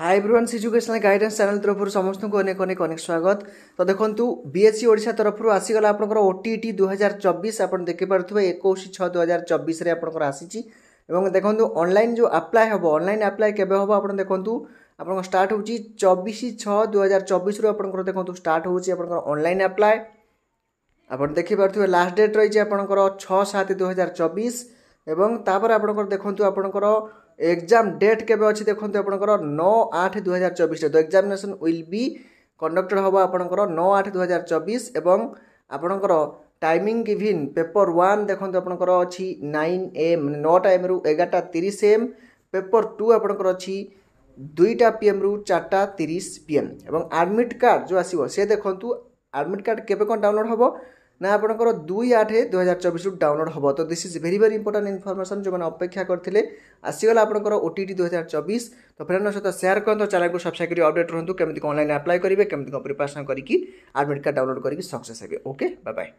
high ବ୍ରୁଆନ୍ସ educational guidance channel ତରଫରୁ ସମସ୍ତଙ୍କୁ ଅନେକ ଅନେକ ଅନେକ ସ୍ୱାଗତ ତ ଦେଖନ୍ତୁ ବିଏସ୍ସି ଓଡ଼ିଶା ତରଫରୁ ଆସିଗଲା ଆପଣଙ୍କର ଓ ଟି ଟି ଦୁଇହଜାର ଚବିଶ ଆପଣ ଦେଖିପାରୁଥିବେ ଏକୋଇଶ ଛଅ ଦୁଇହଜାର ଚବିଶରେ ଆପଣଙ୍କର ଆସିଛି ଏବଂ ଦେଖନ୍ତୁ ଅନଲାଇନ୍ ଯେଉଁ ଆପ୍ଲାଏ ହେବ ଅନଲାଇନ୍ ଆପ୍ଲାଏ କେବେ ହେବ ଆପଣ ଦେଖନ୍ତୁ ଆପଣଙ୍କ ଷ୍ଟାର୍ଟ ହେଉଛି ଚବିଶ ଛଅ ଦୁଇହଜାର ଚବିଶରୁ ଆପଣଙ୍କର ଦେଖନ୍ତୁ ଷ୍ଟାର୍ଟ ହେଉଛି ଆପଣଙ୍କର ଅନଲାଇନ୍ ଆପ୍ଲାଏ ଆପଣ ଦେଖିପାରୁଥିବେ ଲାଷ୍ଟ ଡେଟ୍ ରହିଛି ଆପଣଙ୍କର ଛଅ ସାତ ଦୁଇହଜାର ଚବିଶ এবং তাপরে আপনার দেখুন আপনার এক্সাম ডেট কেবে অছি দেখুন আপনার নও আট দুই হাজার চবিশে তো এক্সামিনেসন উইল বি কন্ডক্টেড হব আপনার নও আট দুই হাজার চবিশ এবং আপনার টাইমিং গিভিন পেপর ওয়ান দেখুন আপনার অছি নাইন এম নটা এম রু এগারটা তিরিশ এম পেপর টু আপনার অছি দুইটা পিএম রু চারটা তিরিশ পিএম এবং আডমিট কার্ড যে আসব সে দেখুন আডমিট কার্ড কেবে কম ডাউনলোড হব ନା ଆପଣଙ୍କର ଦୁଇ ଆଠ ଦୁଇହଜାର ଚବିଶରୁ ଡାଉନଲୋଡ଼ ହେବ ତ this is very very important information ଯେଉଁମାନେ ଅପେକ୍ଷା କରିଥିଲେ ଆସିଗଲା ଆପଣଙ୍କର ଓ ଟି ଟି ଦୁଇ ହଜାର ଚବିଶ ତ ଫ୍ରେଣ୍ଡଙ୍କ ସହିତ ସେୟାର କରନ୍ତୁ ଚ୍ୟାନେଲକୁ ସବସ୍କ୍ରାଇବ୍ କରି ଅପଡ଼େଟ୍ ରୁହନ୍ତୁ କେମିତି ଅନଲାଇନ୍ ଆପ୍ଲାଏ କରିବେ କେମିତି କ'ଣ ପ୍ରିପାରେସନ୍ କରିକି ଆଡ଼ମିଟ୍ କାର୍ଡ଼ ଡାଉନଲୋଡ଼ କରିକି ସକ୍ସେସ୍ ହେବେ ଓକେ ବାଏ